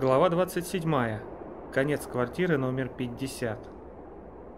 Глава 27. Конец квартиры номер 50.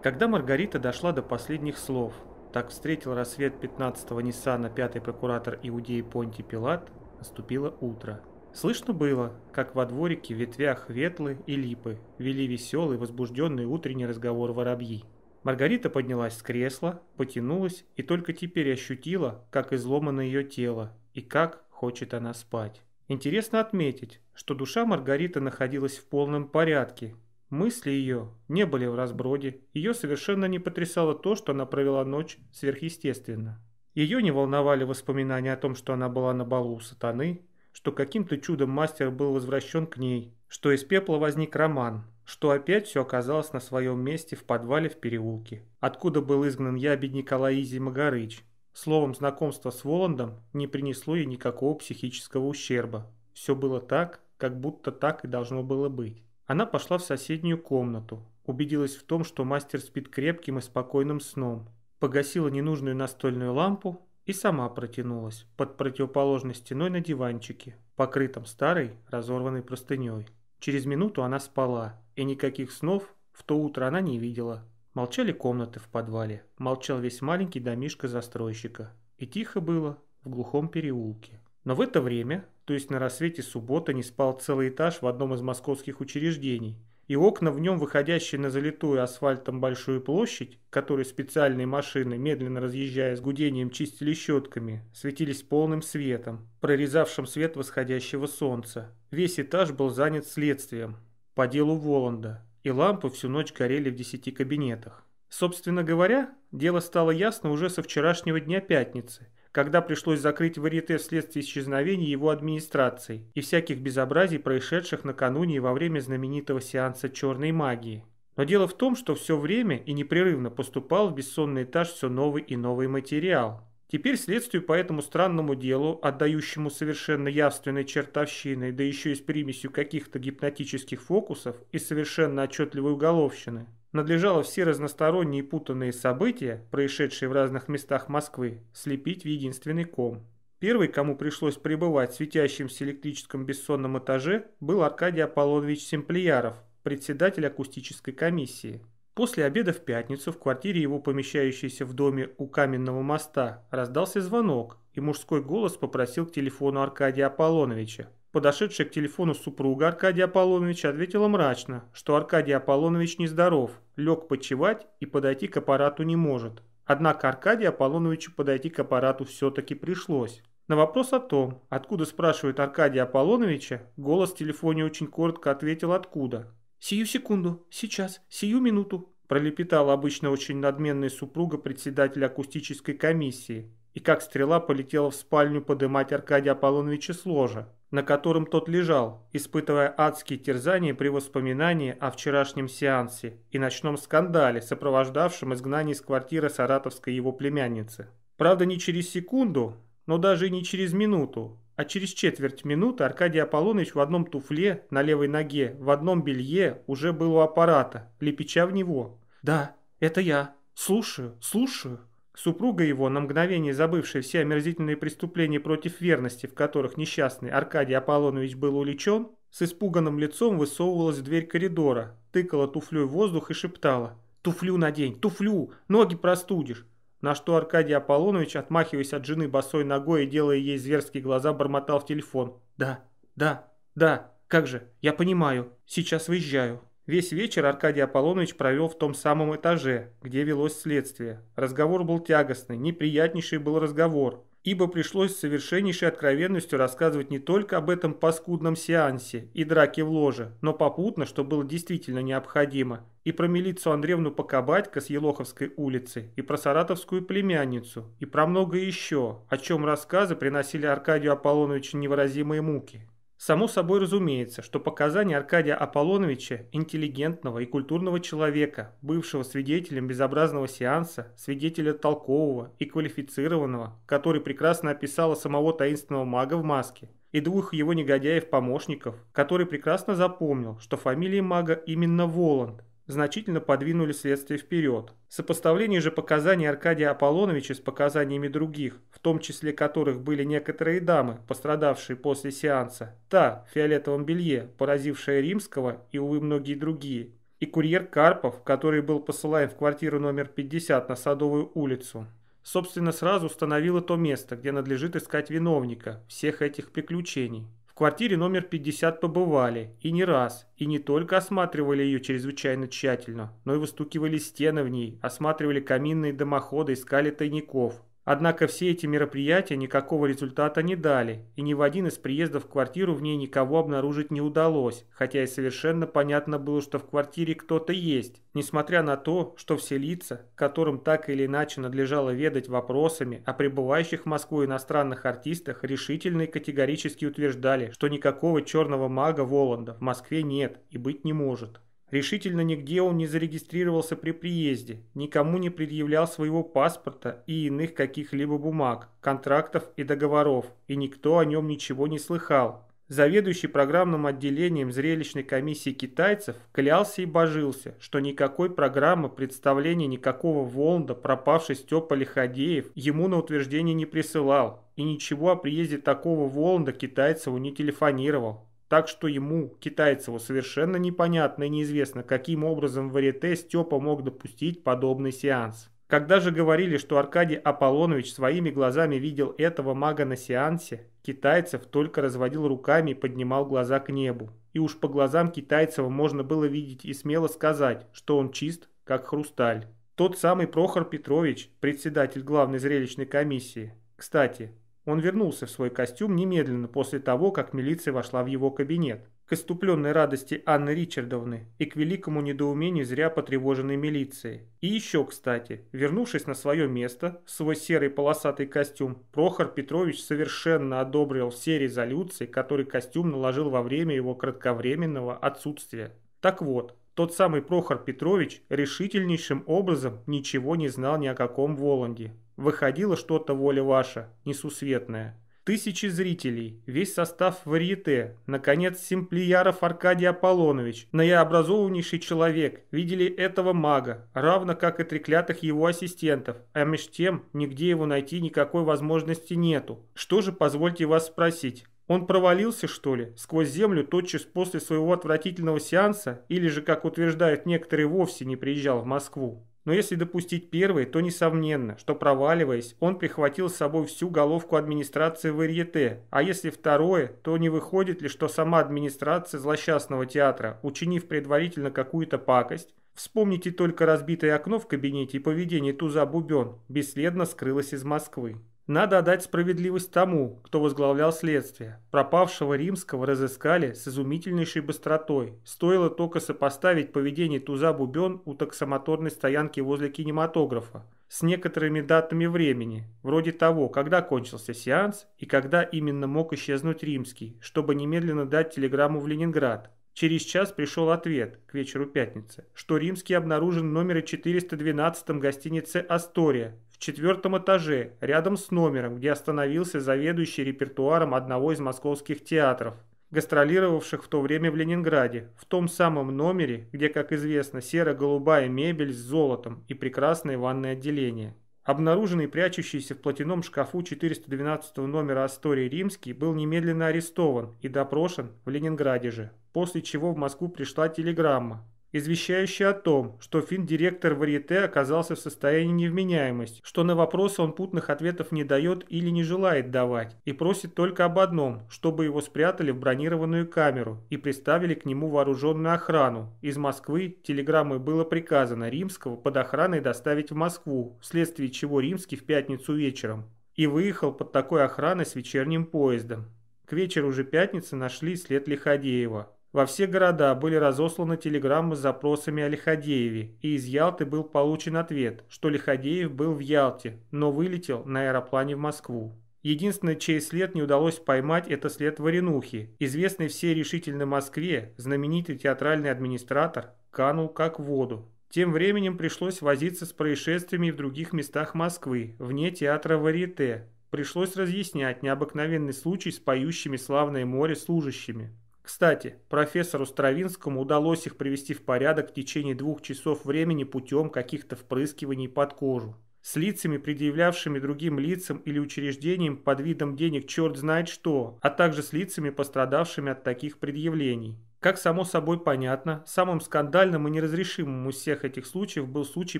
Когда Маргарита дошла до последних слов, так встретил рассвет 15-го Ниссана пятый прокуратор Иудеи Понти Пилат, наступило утро. Слышно было, как во дворике в ветвях ветлы и липы вели веселый, возбужденный утренний разговор воробьи. Маргарита поднялась с кресла, потянулась и только теперь ощутила, как изломано ее тело и как хочет она спать. Интересно отметить, что душа Маргариты находилась в полном порядке. Мысли ее не были в разброде, ее совершенно не потрясало то, что она провела ночь сверхъестественно. Ее не волновали воспоминания о том, что она была на балу у сатаны, что каким-то чудом мастер был возвращен к ней, что из пепла возник роман, что опять все оказалось на своем месте в подвале в переулке, откуда был изгнан ябед Николай Изи Магарыч. Словом, знакомство с Воландом не принесло ей никакого психического ущерба. Все было так, как будто так и должно было быть. Она пошла в соседнюю комнату, убедилась в том, что мастер спит крепким и спокойным сном, погасила ненужную настольную лампу и сама протянулась под противоположной стеной на диванчике, покрытом старой разорванной простыней. Через минуту она спала, и никаких снов в то утро она не видела. Молчали комнаты в подвале, молчал весь маленький домишко застройщика. И тихо было в глухом переулке. Но в это время то есть на рассвете суббота не спал целый этаж в одном из московских учреждений, и окна в нем, выходящие на залитую асфальтом большую площадь, которую специальные машины, медленно разъезжая с гудением, чистили щетками, светились полным светом, прорезавшим свет восходящего солнца. Весь этаж был занят следствием по делу Воланда, и лампы всю ночь горели в десяти кабинетах. Собственно говоря, дело стало ясно уже со вчерашнего дня пятницы – когда пришлось закрыть варьете вследствие исчезновения его администрации и всяких безобразий, происшедших накануне и во время знаменитого сеанса черной магии. Но дело в том, что все время и непрерывно поступал в бессонный этаж все новый и новый материал. Теперь следствию по этому странному делу, отдающему совершенно явственной чертовщиной, да еще и с примесью каких-то гипнотических фокусов и совершенно отчетливой уголовщины, надлежало все разносторонние и путанные события, происшедшие в разных местах Москвы, слепить в единственный ком. Первый, кому пришлось пребывать в светящемся электрическом бессонном этаже, был Аркадий Аполлонович Семплияров, председатель акустической комиссии. После обеда в пятницу в квартире его, помещающейся в доме у Каменного моста, раздался звонок, и мужской голос попросил к телефону Аркадия Аполлоновича. Подошедшая к телефону супруга Аркадия Аполлоновича ответила мрачно, что Аркадий Аполлонович нездоров, лег почевать и подойти к аппарату не может. Однако Аркадию Аполлоновичу подойти к аппарату все-таки пришлось. На вопрос о том, откуда спрашивает Аркадия Аполлоновича, голос в телефоне очень коротко ответил «откуда». «Сию секунду, сейчас, сию минуту», пролепетала обычно очень надменная супруга председателя акустической комиссии и как стрела полетела в спальню подымать Аркадия Аполлоновича с ложа на котором тот лежал, испытывая адские терзания при воспоминании о вчерашнем сеансе и ночном скандале, сопровождавшем изгнание из квартиры саратовской его племянницы. Правда, не через секунду, но даже и не через минуту, а через четверть минуты Аркадий Аполлоныч в одном туфле на левой ноге, в одном белье уже был у аппарата, лепеча в него. «Да, это я. Слушаю, слушаю». Супруга его, на мгновение забывшая все омерзительные преступления против верности, в которых несчастный Аркадий Аполлонович был увлечен, с испуганным лицом высовывалась в дверь коридора, тыкала туфлей в воздух и шептала «Туфлю надень, туфлю, ноги простудишь». На что Аркадий Аполлонович, отмахиваясь от жены босой ногой и делая ей зверские глаза, бормотал в телефон. «Да, да, да, как же, я понимаю, сейчас выезжаю». Весь вечер Аркадий Аполлонович провел в том самом этаже, где велось следствие. Разговор был тягостный, неприятнейший был разговор, ибо пришлось с совершеннейшей откровенностью рассказывать не только об этом паскудном сеансе и драке в ложе, но попутно, что было действительно необходимо, и про милицию Андреевну Покобатько с Елоховской улицы, и про саратовскую племянницу, и про многое еще, о чем рассказы приносили Аркадию Аполлоновичу невыразимые муки. Само собой разумеется, что показания Аркадия Аполлоновича, интеллигентного и культурного человека, бывшего свидетелем безобразного сеанса, свидетеля толкового и квалифицированного, который прекрасно описала самого таинственного мага в маске, и двух его негодяев-помощников, который прекрасно запомнил, что фамилия мага именно Воланд, значительно подвинули следствие вперед. Сопоставление же показаний Аркадия Аполлоновича с показаниями других, в том числе которых были некоторые дамы, пострадавшие после сеанса, та в фиолетовом белье, поразившая Римского и, увы, многие другие, и курьер Карпов, который был посылаем в квартиру номер 50 на Садовую улицу, собственно, сразу установило то место, где надлежит искать виновника всех этих приключений. В квартире номер 50 побывали, и не раз, и не только осматривали ее чрезвычайно тщательно, но и выстукивали стены в ней, осматривали каминные дымоходы, искали тайников, Однако все эти мероприятия никакого результата не дали, и ни в один из приездов в квартиру в ней никого обнаружить не удалось, хотя и совершенно понятно было, что в квартире кто-то есть, несмотря на то, что все лица, которым так или иначе надлежало ведать вопросами о пребывающих в Москву иностранных артистах, решительно и категорически утверждали, что никакого черного мага Воланда в Москве нет и быть не может. Решительно нигде он не зарегистрировался при приезде, никому не предъявлял своего паспорта и иных каких-либо бумаг, контрактов и договоров, и никто о нем ничего не слыхал. Заведующий программным отделением зрелищной комиссии китайцев клялся и божился, что никакой программы представления никакого волнда, пропавший Степа Лиходеев ему на утверждение не присылал, и ничего о приезде такого Воланда китайцеву не телефонировал. Так что ему, китайцеву, совершенно непонятно и неизвестно, каким образом в арете Степа мог допустить подобный сеанс. Когда же говорили, что Аркадий Аполлонович своими глазами видел этого мага на сеансе, китайцев только разводил руками и поднимал глаза к небу. И уж по глазам Китайцева можно было видеть и смело сказать, что он чист, как хрусталь. Тот самый Прохор Петрович, председатель главной зрелищной комиссии. Кстати, он вернулся в свой костюм немедленно после того, как милиция вошла в его кабинет. К иступленной радости Анны Ричардовны и к великому недоумению зря потревоженной милиции. И еще, кстати, вернувшись на свое место, свой серый полосатый костюм, Прохор Петрович совершенно одобрил все резолюции, которые костюм наложил во время его кратковременного отсутствия. Так вот, тот самый Прохор Петрович решительнейшим образом ничего не знал ни о каком Воланде. Выходило что-то воля ваша, несусветная. Тысячи зрителей, весь состав варьете, наконец, Симплияров Аркадий Аполлонович, наиобразованнейший человек, видели этого мага, равно как и треклятых его ассистентов, а меж тем нигде его найти никакой возможности нету. Что же, позвольте вас спросить, он провалился, что ли, сквозь землю тотчас после своего отвратительного сеанса, или же, как утверждают некоторые, вовсе не приезжал в Москву? Но если допустить первый, то несомненно, что проваливаясь, он прихватил с собой всю головку администрации Варьете, а если второе, то не выходит ли, что сама администрация злосчастного театра, учинив предварительно какую-то пакость, вспомните только разбитое окно в кабинете и поведение Туза Бубен, бесследно скрылась из Москвы. Надо отдать справедливость тому, кто возглавлял следствие. Пропавшего римского разыскали с изумительнейшей быстротой. Стоило только сопоставить поведение туза Бубен у таксомоторной стоянки возле кинематографа с некоторыми датами времени, вроде того, когда кончился сеанс и когда именно мог исчезнуть римский, чтобы немедленно дать телеграмму в Ленинград. Через час пришел ответ, к вечеру пятницы, что римский обнаружен в номере 412 гостиницы «Астория» четвертом этаже, рядом с номером, где остановился заведующий репертуаром одного из московских театров, гастролировавших в то время в Ленинграде, в том самом номере, где, как известно, серо-голубая мебель с золотом и прекрасное ванное отделение. Обнаруженный прячущийся в платяном шкафу 412 номера Астории Римский был немедленно арестован и допрошен в Ленинграде же, после чего в Москву пришла телеграмма, извещающий о том, что финдиректор Варьете оказался в состоянии невменяемости, что на вопросы он путных ответов не дает или не желает давать, и просит только об одном, чтобы его спрятали в бронированную камеру и приставили к нему вооруженную охрану. Из Москвы телеграммой было приказано Римского под охраной доставить в Москву, вследствие чего Римский в пятницу вечером и выехал под такой охраной с вечерним поездом. К вечеру уже пятницы нашли след Лиходеева. Во все города были разосланы телеграммы с запросами о Лиходееве, и из Ялты был получен ответ, что Лиходеев был в Ялте, но вылетел на аэроплане в Москву. Единственное, чей след не удалось поймать, это след Варенухи. Известный всей решительной Москве, знаменитый театральный администратор канул как в воду. Тем временем пришлось возиться с происшествиями в других местах Москвы, вне театра Варите. Пришлось разъяснять необыкновенный случай с поющими славное море служащими. Кстати, профессору Стравинскому удалось их привести в порядок в течение двух часов времени путем каких-то впрыскиваний под кожу. С лицами, предъявлявшими другим лицам или учреждениям под видом денег черт знает что, а также с лицами, пострадавшими от таких предъявлений. Как само собой понятно, самым скандальным и неразрешимым из всех этих случаев был случай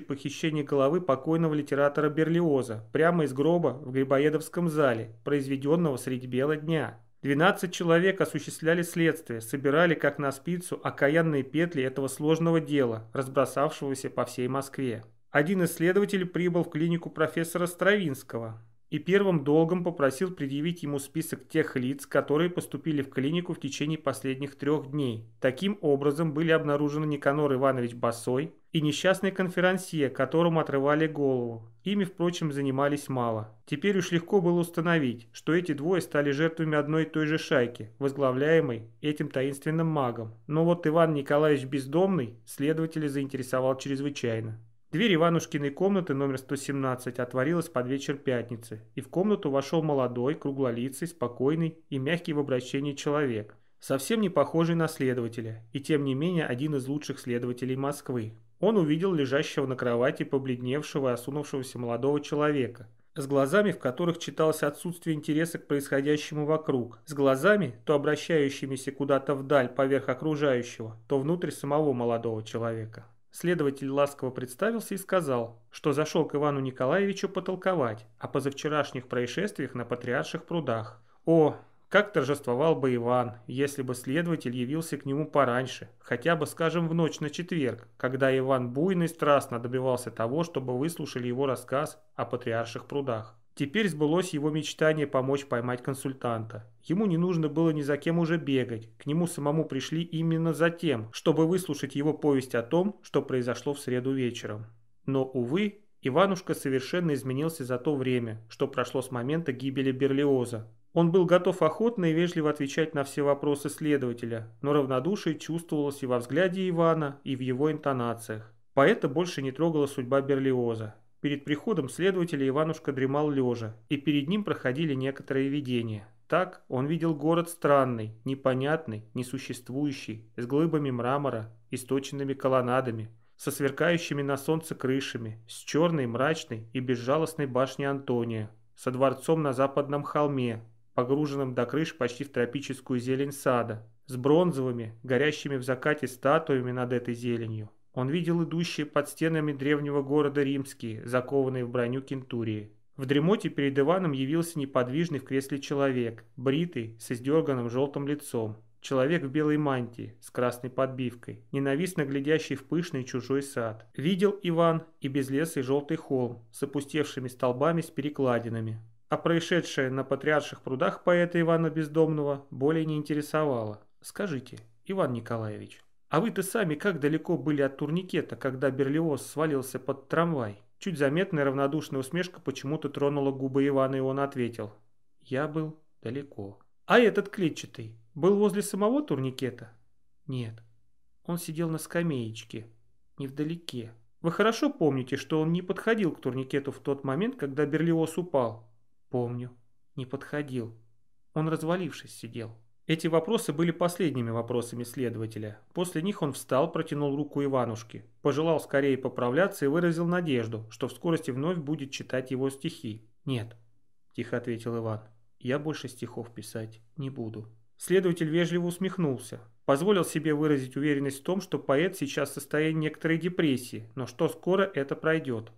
похищения головы покойного литератора Берлиоза прямо из гроба в Грибоедовском зале, произведенного среди бела дня. 12 человек осуществляли следствие, собирали как на спицу окаянные петли этого сложного дела, разбросавшегося по всей Москве. Один исследователь прибыл в клинику профессора Стравинского, и первым долгом попросил предъявить ему список тех лиц, которые поступили в клинику в течение последних трех дней. Таким образом были обнаружены Никанор Иванович Басой и несчастный конферансье, которому отрывали голову. Ими, впрочем, занимались мало. Теперь уж легко было установить, что эти двое стали жертвами одной и той же шайки, возглавляемой этим таинственным магом. Но вот Иван Николаевич Бездомный следователя заинтересовал чрезвычайно. Дверь Иванушкиной комнаты номер 117 отворилась под вечер пятницы, и в комнату вошел молодой, круглолицый, спокойный и мягкий в обращении человек, совсем не похожий на следователя, и тем не менее один из лучших следователей Москвы. Он увидел лежащего на кровати побледневшего и осунувшегося молодого человека, с глазами, в которых читалось отсутствие интереса к происходящему вокруг, с глазами, то обращающимися куда-то вдаль поверх окружающего, то внутрь самого молодого человека. Следователь ласково представился и сказал, что зашел к Ивану Николаевичу потолковать о позавчерашних происшествиях на Патриарших прудах. О, как торжествовал бы Иван, если бы следователь явился к нему пораньше, хотя бы, скажем, в ночь на четверг, когда Иван буйно и страстно добивался того, чтобы выслушали его рассказ о Патриарших прудах. Теперь сбылось его мечтание помочь поймать консультанта. Ему не нужно было ни за кем уже бегать, к нему самому пришли именно за тем, чтобы выслушать его повесть о том, что произошло в среду вечером. Но, увы, Иванушка совершенно изменился за то время, что прошло с момента гибели Берлиоза. Он был готов охотно и вежливо отвечать на все вопросы следователя, но равнодушие чувствовалось и во взгляде Ивана, и в его интонациях. Поэта больше не трогала судьба Берлиоза, Перед приходом следователя Иванушка дремал лежа, и перед ним проходили некоторые видения. Так он видел город странный, непонятный, несуществующий, с глыбами мрамора, источенными колоннадами, со сверкающими на солнце крышами, с черной, мрачной и безжалостной башней Антония, со дворцом на западном холме, погруженным до крыш почти в тропическую зелень сада, с бронзовыми, горящими в закате статуями над этой зеленью, он видел идущие под стенами древнего города римские, закованные в броню кентурии. В дремоте перед Иваном явился неподвижный в кресле человек, бритый, с издерганным желтым лицом. Человек в белой мантии, с красной подбивкой, ненавистно глядящий в пышный чужой сад. Видел Иван и безлесый желтый холм с опустевшими столбами с перекладинами. А происшедшее на патриарших прудах поэта Ивана Бездомного более не интересовало. Скажите, Иван Николаевич, а вы-то сами как далеко были от турникета, когда Берлиоз свалился под трамвай? Чуть заметная равнодушная усмешка почему-то тронула губы Ивана, и он ответил. Я был далеко. А этот клетчатый был возле самого турникета? Нет. Он сидел на скамеечке, невдалеке. Вы хорошо помните, что он не подходил к турникету в тот момент, когда Берлиоз упал? Помню. Не подходил. Он развалившись сидел. Эти вопросы были последними вопросами следователя. После них он встал, протянул руку Иванушке, пожелал скорее поправляться и выразил надежду, что в скорости вновь будет читать его стихи. «Нет», – тихо ответил Иван, – «я больше стихов писать не буду». Следователь вежливо усмехнулся, позволил себе выразить уверенность в том, что поэт сейчас в состоянии некоторой депрессии, но что скоро это пройдет.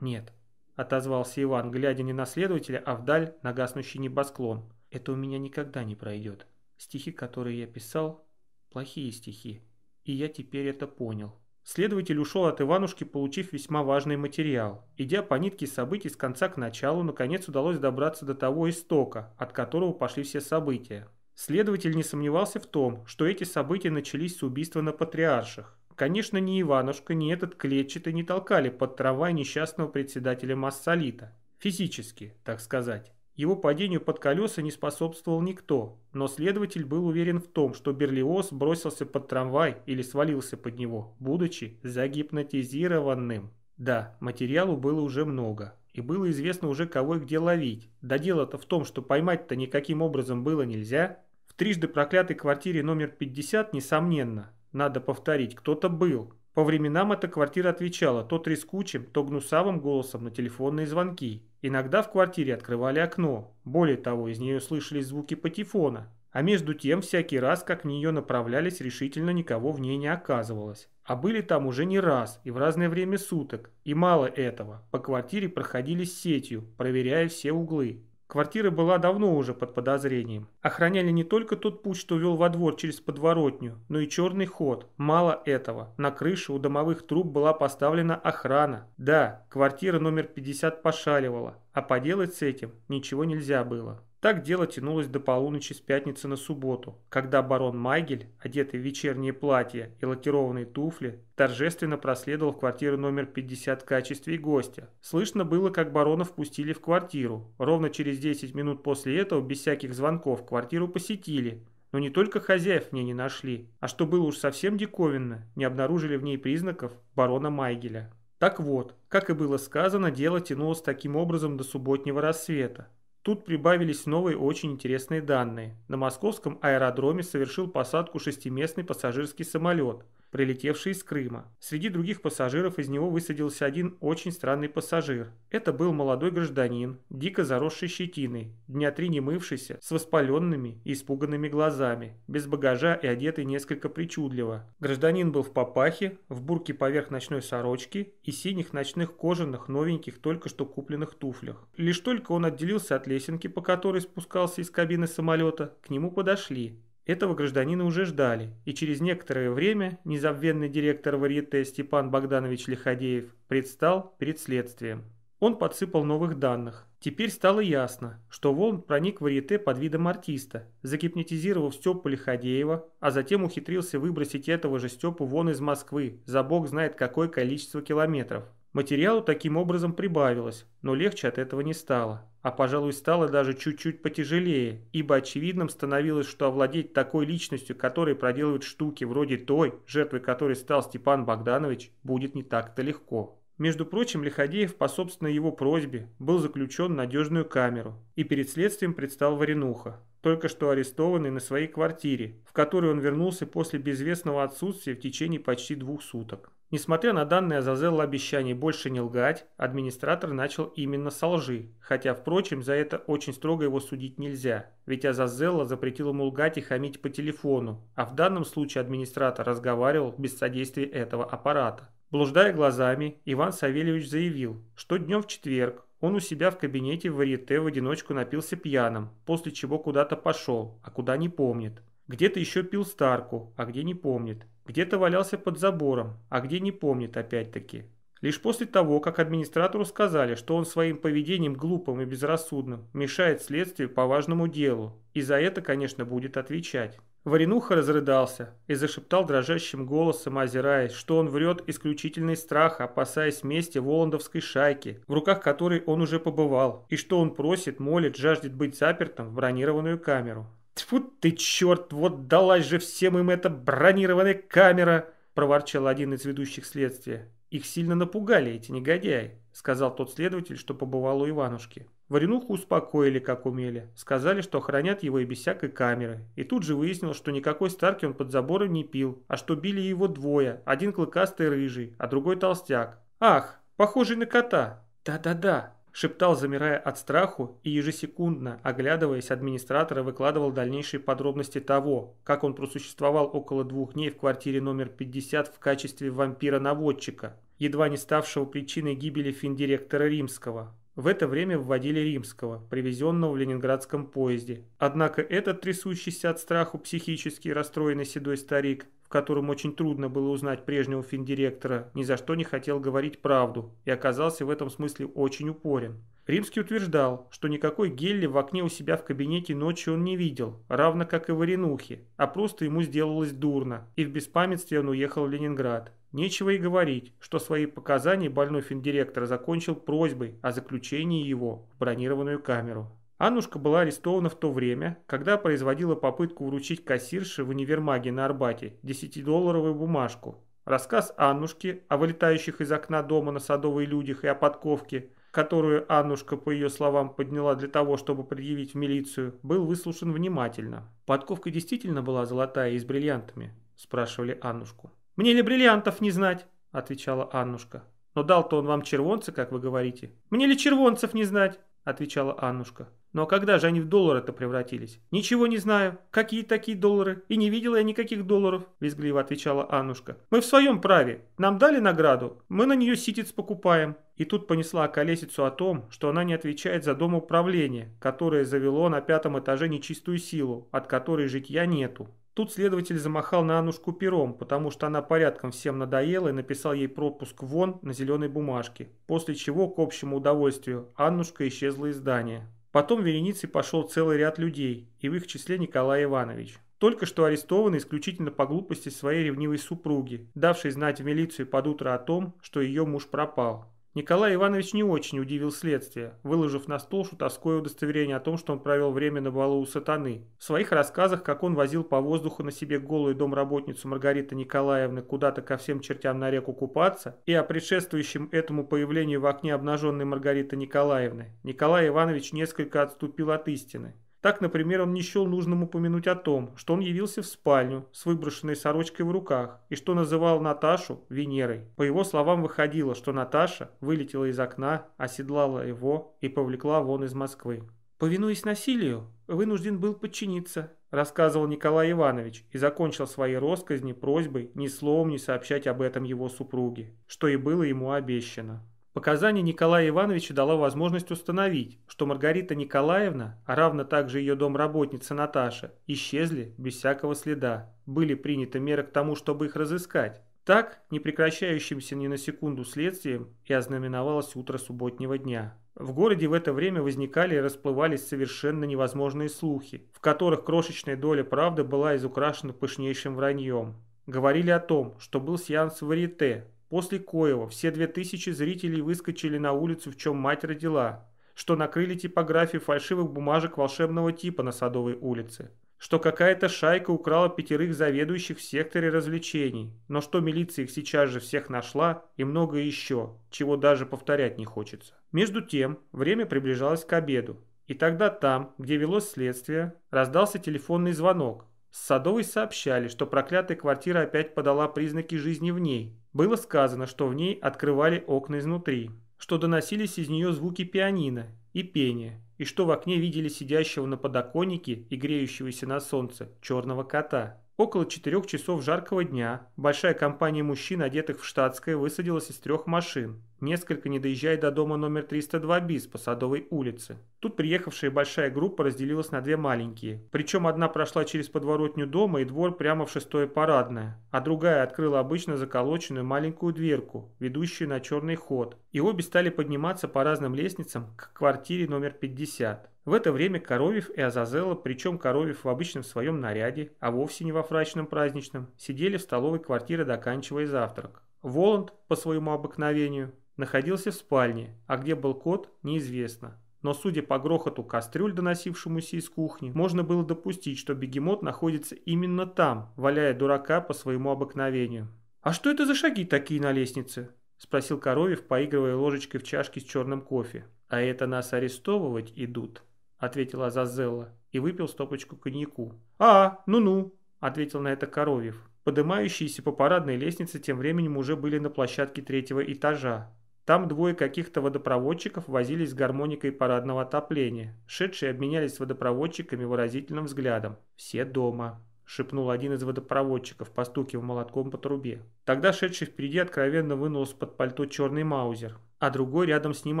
«Нет», – отозвался Иван, глядя не на следователя, а вдаль на гаснущий небосклон. «Это у меня никогда не пройдет». Стихи, которые я писал, плохие стихи. И я теперь это понял. Следователь ушел от Иванушки, получив весьма важный материал. Идя по нитке событий с конца к началу, наконец удалось добраться до того истока, от которого пошли все события. Следователь не сомневался в том, что эти события начались с убийства на Патриарших. Конечно, ни Иванушка, ни этот клетчатый не толкали под трава несчастного председателя Массолита. Физически, так сказать. Его падению под колеса не способствовал никто, но следователь был уверен в том, что Берлиоз бросился под трамвай или свалился под него, будучи загипнотизированным. Да, материалу было уже много, и было известно уже кого и где ловить. Да дело-то в том, что поймать-то никаким образом было нельзя. В трижды проклятой квартире номер 50, несомненно, надо повторить, кто-то был, по временам эта квартира отвечала то трескучим, то гнусавым голосом на телефонные звонки. Иногда в квартире открывали окно. Более того, из нее слышались звуки патефона. А между тем, всякий раз, как в нее направлялись, решительно никого в ней не оказывалось. А были там уже не раз и в разное время суток. И мало этого, по квартире проходили сетью, проверяя все углы. Квартира была давно уже под подозрением. Охраняли не только тот путь, что вел во двор через подворотню, но и черный ход. Мало этого, на крыше у домовых труб была поставлена охрана. Да, квартира номер 50 пошаливала, а поделать с этим ничего нельзя было. Так дело тянулось до полуночи с пятницы на субботу, когда барон Майгель, одетый в вечернее платье и лакированные туфли, торжественно проследовал в квартиру номер 50 в качестве гостя. Слышно было, как барона впустили в квартиру. Ровно через 10 минут после этого, без всяких звонков, квартиру посетили. Но не только хозяев в ней не нашли, а что было уж совсем диковинно, не обнаружили в ней признаков барона Майгеля. Так вот, как и было сказано, дело тянулось таким образом до субботнего рассвета. Тут прибавились новые очень интересные данные. На московском аэродроме совершил посадку шестиместный пассажирский самолет – прилетевший из Крыма. Среди других пассажиров из него высадился один очень странный пассажир. Это был молодой гражданин, дико заросший щетиной, дня три не мывшийся, с воспаленными и испуганными глазами, без багажа и одетый несколько причудливо. Гражданин был в папахе, в бурке поверх ночной сорочки и синих ночных кожаных новеньких только что купленных туфлях. Лишь только он отделился от лесенки, по которой спускался из кабины самолета, к нему подошли этого гражданина уже ждали, и через некоторое время незабвенный директор варьете Степан Богданович Лиходеев предстал перед следствием. Он подсыпал новых данных. Теперь стало ясно, что Волн проник в варьете под видом артиста, загипнотизировав Степу Лиходеева, а затем ухитрился выбросить этого же Степу вон из Москвы, за бог знает какое количество километров. Материалу таким образом прибавилось, но легче от этого не стало. А, пожалуй, стало даже чуть-чуть потяжелее, ибо очевидным становилось, что овладеть такой личностью, которой проделывают штуки вроде той, жертвой которой стал Степан Богданович, будет не так-то легко. Между прочим, Лиходеев по собственной его просьбе был заключен в надежную камеру, и перед следствием предстал Варенуха, только что арестованный на своей квартире, в которую он вернулся после безвестного отсутствия в течение почти двух суток. Несмотря на данное Азазелла обещание больше не лгать, администратор начал именно со лжи, хотя, впрочем, за это очень строго его судить нельзя, ведь Азазелла запретил ему лгать и хамить по телефону, а в данном случае администратор разговаривал без содействия этого аппарата. Блуждая глазами, Иван Савельевич заявил, что днем в четверг он у себя в кабинете в Варьете в одиночку напился пьяным, после чего куда-то пошел, а куда не помнит. Где-то еще пил старку, а где не помнит. Где-то валялся под забором, а где не помнит опять-таки. Лишь после того, как администратору сказали, что он своим поведением глупым и безрассудным мешает следствию по важному делу, и за это, конечно, будет отвечать. Варенуха разрыдался и зашептал дрожащим голосом, озираясь, что он врет исключительно из страха, опасаясь мести Воландовской шайки, в руках которой он уже побывал, и что он просит, молит, жаждет быть запертым в бронированную камеру. Тьфу ты, черт, вот далась же всем им эта бронированная камера, проворчал один из ведущих следствия. Их сильно напугали эти негодяи, сказал тот следователь, что побывал у Иванушки. Варенуху успокоили, как умели. Сказали, что хранят его и без всякой камеры. И тут же выяснилось, что никакой старки он под забором не пил, а что били его двое. Один клыкастый рыжий, а другой толстяк. Ах, похожий на кота. Да-да-да, Шептал, замирая от страху и ежесекундно, оглядываясь, администратора выкладывал дальнейшие подробности того, как он просуществовал около двух дней в квартире номер 50 в качестве вампира-наводчика, едва не ставшего причиной гибели финдиректора Римского. В это время вводили Римского, привезенного в ленинградском поезде. Однако этот трясущийся от страху психически расстроенный седой старик котором очень трудно было узнать прежнего финдиректора, ни за что не хотел говорить правду и оказался в этом смысле очень упорен. Римский утверждал, что никакой Гелли в окне у себя в кабинете ночью он не видел, равно как и Варенухи, а просто ему сделалось дурно, и в беспамятстве он уехал в Ленинград. Нечего и говорить, что свои показания больной финдиректор закончил просьбой о заключении его в бронированную камеру. Аннушка была арестована в то время, когда производила попытку вручить кассирше в универмаге на Арбате 10-долларовую бумажку. Рассказ Аннушки о вылетающих из окна дома на садовые людях и о подковке, которую Аннушка, по ее словам, подняла для того, чтобы предъявить в милицию, был выслушан внимательно. «Подковка действительно была золотая и с бриллиантами?» – спрашивали Аннушку. «Мне ли бриллиантов не знать?» – отвечала Аннушка. «Но дал-то он вам червонцы, как вы говорите». «Мне ли червонцев не знать?» – отвечала Аннушка. «Но когда же они в доллары-то превратились?» «Ничего не знаю. Какие такие доллары? И не видела я никаких долларов», – визгливо отвечала Аннушка. «Мы в своем праве. Нам дали награду. Мы на нее ситец покупаем». И тут понесла колесицу о том, что она не отвечает за дом управления, которое завело на пятом этаже нечистую силу, от которой житья нету. Тут следователь замахал на Анушку пером, потому что она порядком всем надоела и написал ей пропуск вон на зеленой бумажке, после чего, к общему удовольствию, Аннушка исчезла из здания. Потом вереницей пошел целый ряд людей, и в их числе Николай Иванович. Только что арестованный исключительно по глупости своей ревнивой супруги, давшей знать в милицию под утро о том, что ее муж пропал. Николай Иванович не очень удивил следствие, выложив на стол шутовское удостоверение о том, что он провел время на балу у сатаны. В своих рассказах, как он возил по воздуху на себе голую домработницу Маргариты Николаевны куда-то ко всем чертям на реку купаться, и о предшествующем этому появлению в окне обнаженной Маргариты Николаевны, Николай Иванович несколько отступил от истины. Так, например, он не счел нужным упомянуть о том, что он явился в спальню с выброшенной сорочкой в руках и что называл Наташу Венерой. По его словам, выходило, что Наташа вылетела из окна, оседлала его и повлекла вон из Москвы. «Повинуясь насилию, вынужден был подчиниться», рассказывал Николай Иванович и закончил свои росказни просьбой ни словом не сообщать об этом его супруге, что и было ему обещано. Показания Николая Ивановича дала возможность установить, что Маргарита Николаевна, а равно также ее домработница Наташа, исчезли без всякого следа. Были приняты меры к тому, чтобы их разыскать. Так, не прекращающимся ни на секунду следствием, и ознаменовалось утро субботнего дня. В городе в это время возникали и расплывались совершенно невозможные слухи, в которых крошечная доля правды была изукрашена пышнейшим враньем. Говорили о том, что был сеанс варите после коего все две тысячи зрителей выскочили на улицу, в чем мать родила, что накрыли типографию фальшивых бумажек волшебного типа на Садовой улице, что какая-то шайка украла пятерых заведующих в секторе развлечений, но что милиция их сейчас же всех нашла и многое еще, чего даже повторять не хочется. Между тем, время приближалось к обеду, и тогда там, где велось следствие, раздался телефонный звонок. С Садовой сообщали, что проклятая квартира опять подала признаки жизни в ней, было сказано, что в ней открывали окна изнутри, что доносились из нее звуки пианино и пения, и что в окне видели сидящего на подоконнике и греющегося на солнце черного кота. Около четырех часов жаркого дня большая компания мужчин, одетых в штатское, высадилась из трех машин, несколько не доезжая до дома номер 302 БИС по Садовой улице. Тут приехавшая большая группа разделилась на две маленькие. Причем одна прошла через подворотню дома и двор прямо в шестое парадное, а другая открыла обычно заколоченную маленькую дверку, ведущую на черный ход. И обе стали подниматься по разным лестницам к квартире номер 50. В это время Коровев и Азазела, причем Коровев в обычном своем наряде, а вовсе не во фрачном праздничном, сидели в столовой квартиры, доканчивая завтрак. Воланд, по своему обыкновению, находился в спальне, а где был кот, неизвестно. Но судя по грохоту кастрюль, доносившемуся из кухни, можно было допустить, что бегемот находится именно там, валяя дурака по своему обыкновению. «А что это за шаги такие на лестнице?» – спросил Коровьев, поигрывая ложечкой в чашке с черным кофе. «А это нас арестовывать идут», – ответила Зазелла и выпил стопочку коньяку. «А, ну-ну», – ответил на это Коровьев. Поднимающиеся по парадной лестнице тем временем уже были на площадке третьего этажа, там двое каких-то водопроводчиков возились с гармоникой парадного отопления. Шедшие обменялись с водопроводчиками выразительным взглядом. «Все дома», — шепнул один из водопроводчиков, постукивая молотком по трубе. Тогда шедший впереди откровенно вынул из-под пальто черный маузер, а другой рядом с ним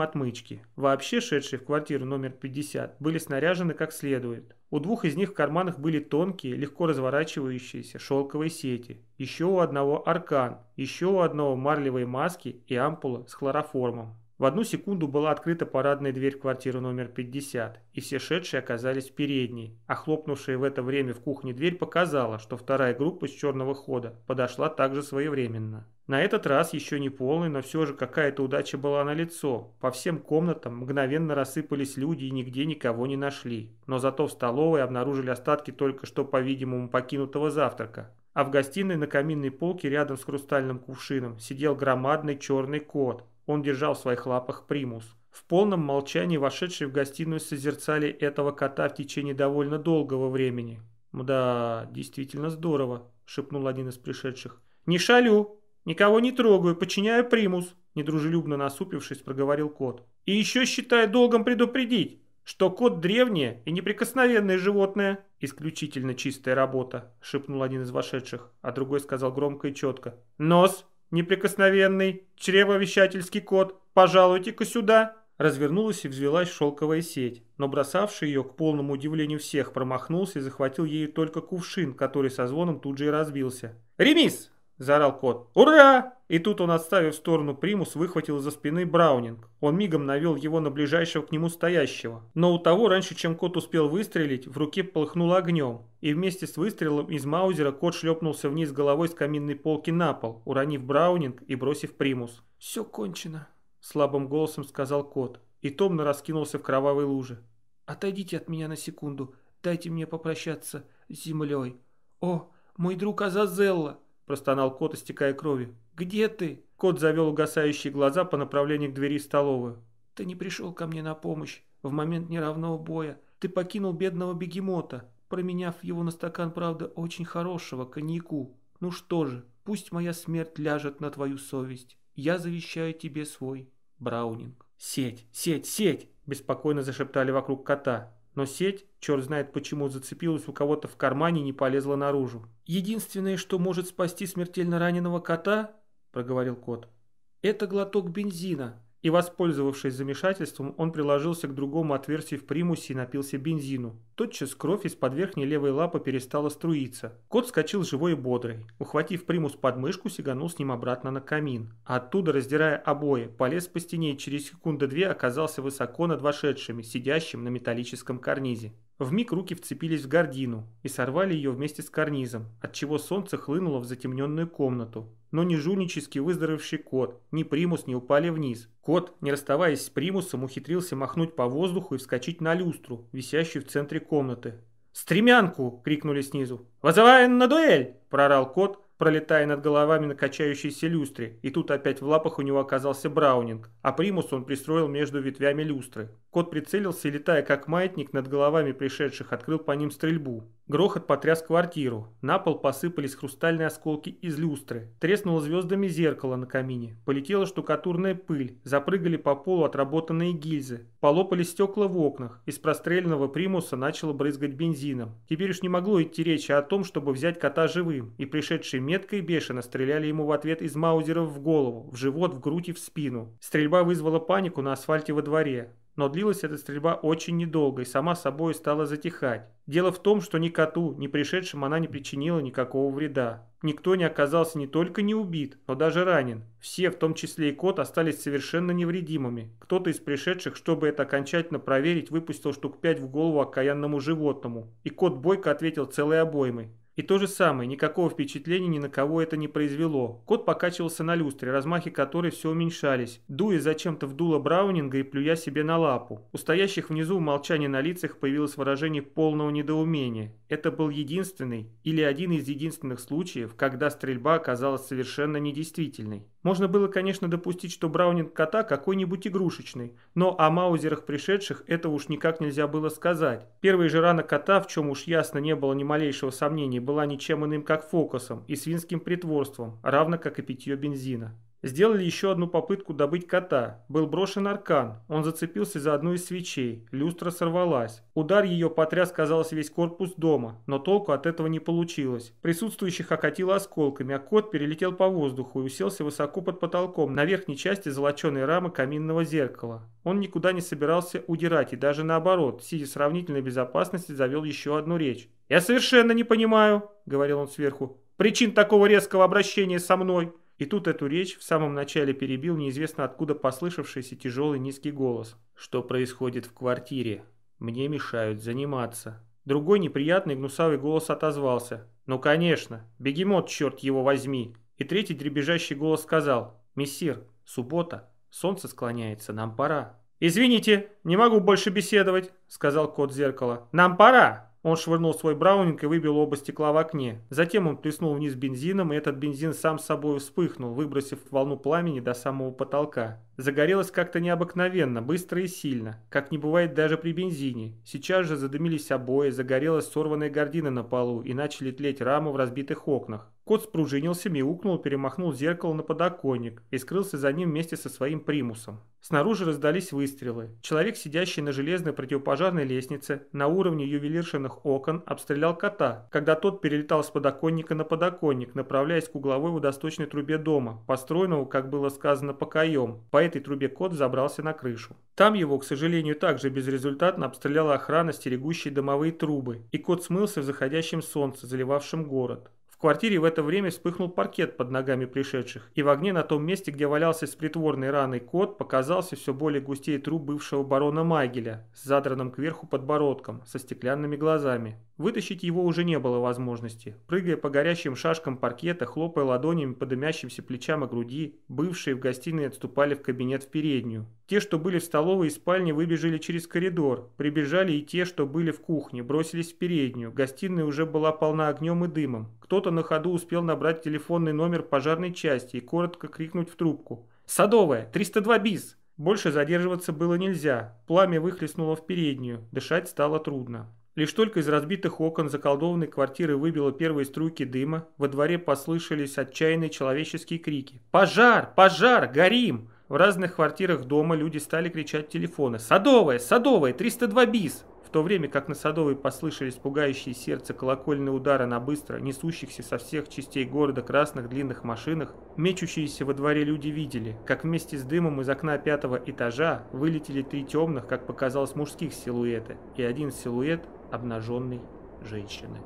отмычки. Вообще шедшие в квартиру номер 50 были снаряжены как следует. У двух из них в карманах были тонкие, легко разворачивающиеся шелковые сети, еще у одного аркан, еще у одного марлевые маски и ампула с хлороформом. В одну секунду была открыта парадная дверь в квартиру номер 50, и все шедшие оказались в передней, а хлопнувшая в это время в кухне дверь показала, что вторая группа с черного хода подошла также своевременно. На этот раз еще не полный, но все же какая-то удача была налицо. По всем комнатам мгновенно рассыпались люди и нигде никого не нашли. Но зато в столовой обнаружили остатки только что, по-видимому, покинутого завтрака. А в гостиной на каминной полке рядом с хрустальным кувшином сидел громадный черный кот, он держал в своих лапах примус. В полном молчании вошедшие в гостиную созерцали этого кота в течение довольно долгого времени. «Да, действительно здорово», — шепнул один из пришедших. «Не шалю, никого не трогаю, подчиняю примус», — недружелюбно насупившись, проговорил кот. «И еще считаю долгом предупредить, что кот древнее и неприкосновенное животное». «Исключительно чистая работа», — шепнул один из вошедших, а другой сказал громко и четко. «Нос неприкосновенный, чревовещательский кот, пожалуйте-ка сюда!» Развернулась и взвелась шелковая сеть, но бросавший ее, к полному удивлению всех, промахнулся и захватил ею только кувшин, который со звоном тут же и разбился. «Ремис!» — заорал кот. «Ура!» И тут он, отставив в сторону примус, выхватил из-за спины Браунинг. Он мигом навел его на ближайшего к нему стоящего. Но у того, раньше чем кот успел выстрелить, в руке полыхнул огнем. И вместе с выстрелом из Маузера кот шлепнулся вниз головой с каминной полки на пол, уронив Браунинг и бросив примус. «Все кончено», — слабым голосом сказал кот. И томно раскинулся в кровавой луже. «Отойдите от меня на секунду. Дайте мне попрощаться с землей. О, мой друг Азазелла!» Простонал кот, истекая кровью. «Где ты?» Кот завел угасающие глаза по направлению к двери столовую. «Ты не пришел ко мне на помощь в момент неравного боя. Ты покинул бедного бегемота, променяв его на стакан, правда, очень хорошего коньяку. Ну что же, пусть моя смерть ляжет на твою совесть. Я завещаю тебе свой браунинг». «Сеть! Сеть! Сеть!» – беспокойно зашептали вокруг кота но сеть, черт знает почему, зацепилась у кого-то в кармане и не полезла наружу. «Единственное, что может спасти смертельно раненого кота, — проговорил кот, — это глоток бензина и, воспользовавшись замешательством, он приложился к другому отверстию в примусе и напился бензину. Тотчас кровь из-под верхней левой лапы перестала струиться. Кот вскочил живой и бодрый. Ухватив примус под мышку, сиганул с ним обратно на камин. А оттуда, раздирая обои, полез по стене и через секунду две оказался высоко над вошедшими, сидящим на металлическом карнизе. Вмиг руки вцепились в гордину и сорвали ее вместе с карнизом, отчего солнце хлынуло в затемненную комнату. Но ни жульнически выздоровевший кот, ни примус не упали вниз. Кот, не расставаясь с примусом, ухитрился махнуть по воздуху и вскочить на люстру, висящую в центре комнаты. «Стремянку!» — крикнули снизу. «Вызываем на дуэль!» — прорал кот, пролетая над головами на качающейся люстре, и тут опять в лапах у него оказался браунинг, а примус он пристроил между ветвями люстры. Кот прицелился и, летая как маятник, над головами пришедших открыл по ним стрельбу. Грохот потряс квартиру. На пол посыпались хрустальные осколки из люстры. Треснуло звездами зеркало на камине. Полетела штукатурная пыль. Запрыгали по полу отработанные гильзы. Полопались стекла в окнах. Из простреленного примуса начало брызгать бензином. Теперь уж не могло идти речи о том, чтобы взять кота живым. И пришедшие метко и бешено стреляли ему в ответ из маузеров в голову, в живот, в грудь и в спину. Стрельба вызвала панику на асфальте во дворе. Но длилась эта стрельба очень недолго и сама собой стала затихать. Дело в том, что ни коту, ни пришедшим она не причинила никакого вреда. Никто не оказался не только не убит, но даже ранен. Все, в том числе и кот, остались совершенно невредимыми. Кто-то из пришедших, чтобы это окончательно проверить, выпустил штук пять в голову окаянному животному. И кот Бойко ответил целой обоймой. И то же самое, никакого впечатления ни на кого это не произвело. Кот покачивался на люстре, размахи которой все уменьшались, дуя зачем-то вдуло дуло Браунинга и плюя себе на лапу. У стоящих внизу молчание на лицах появилось выражение полного недоумения. Это был единственный или один из единственных случаев, когда стрельба оказалась совершенно недействительной. Можно было, конечно, допустить, что браунинг кота какой-нибудь игрушечный, но о маузерах пришедших это уж никак нельзя было сказать. Первая же рана кота, в чем уж ясно не было ни малейшего сомнения, была ничем иным как фокусом и свинским притворством, равно как и питье бензина. Сделали еще одну попытку добыть кота. Был брошен аркан. Он зацепился за одну из свечей. Люстра сорвалась. Удар ее потряс, казалось, весь корпус дома, но толку от этого не получилось. Присутствующих окатило осколками, а кот перелетел по воздуху и уселся высоко под потолком на верхней части золоченой рамы каминного зеркала. Он никуда не собирался удирать и даже наоборот, сидя в сравнительной безопасности, завел еще одну речь. «Я совершенно не понимаю», — говорил он сверху, — «причин такого резкого обращения со мной». И тут эту речь в самом начале перебил неизвестно откуда послышавшийся тяжелый низкий голос. «Что происходит в квартире? Мне мешают заниматься». Другой неприятный гнусавый голос отозвался. «Ну конечно, бегемот, черт его возьми!» И третий дребезжащий голос сказал. «Мессир, суббота, солнце склоняется, нам пора». «Извините, не могу больше беседовать», — сказал кот зеркала. «Нам пора!» Он швырнул свой браунинг и выбил оба стекла в окне. Затем он плеснул вниз бензином, и этот бензин сам собой вспыхнул, выбросив волну пламени до самого потолка. Загорелось как-то необыкновенно, быстро и сильно, как не бывает даже при бензине. Сейчас же задымились обои, загорелась сорванная гордина на полу и начали тлеть рамы в разбитых окнах. Кот спружинился, мяукнул, перемахнул зеркало на подоконник и скрылся за ним вместе со своим примусом. Снаружи раздались выстрелы. Человек, сидящий на железной противопожарной лестнице на уровне ювелиршиных окон, обстрелял кота, когда тот перелетал с подоконника на подоконник, направляясь к угловой водосточной трубе дома, построенного, как было сказано, покоем. По этой трубе кот забрался на крышу. Там его, к сожалению, также безрезультатно обстреляла охрана, стерегущая домовые трубы, и кот смылся в заходящем солнце, заливавшем город квартире в это время вспыхнул паркет под ногами пришедших, и в огне на том месте, где валялся с притворной раной кот, показался все более густее труп бывшего барона Магеля с задранным кверху подбородком, со стеклянными глазами. Вытащить его уже не было возможности. Прыгая по горящим шашкам паркета, хлопая ладонями по дымящимся плечам и груди, бывшие в гостиной отступали в кабинет в переднюю. Те, что были в столовой и спальне, выбежали через коридор. Прибежали и те, что были в кухне, бросились в переднюю. Гостиная уже была полна огнем и дымом. Кто-то на ходу успел набрать телефонный номер пожарной части и коротко крикнуть в трубку. «Садовая! 302 БИС!» Больше задерживаться было нельзя. Пламя выхлестнуло в переднюю. Дышать стало трудно. Лишь только из разбитых окон заколдованной квартиры выбило первые струйки дыма, во дворе послышались отчаянные человеческие крики. «Пожар! Пожар! Горим!» В разных квартирах дома люди стали кричать телефоны. «Садовая! Садовая! 302 бис!» В то время как на Садовой послышались пугающие сердце колокольные удары на быстро несущихся со всех частей города красных длинных машинах, мечущиеся во дворе люди видели, как вместе с дымом из окна пятого этажа вылетели три темных, как показалось, мужских силуэта, и один силуэт обнаженной женщины.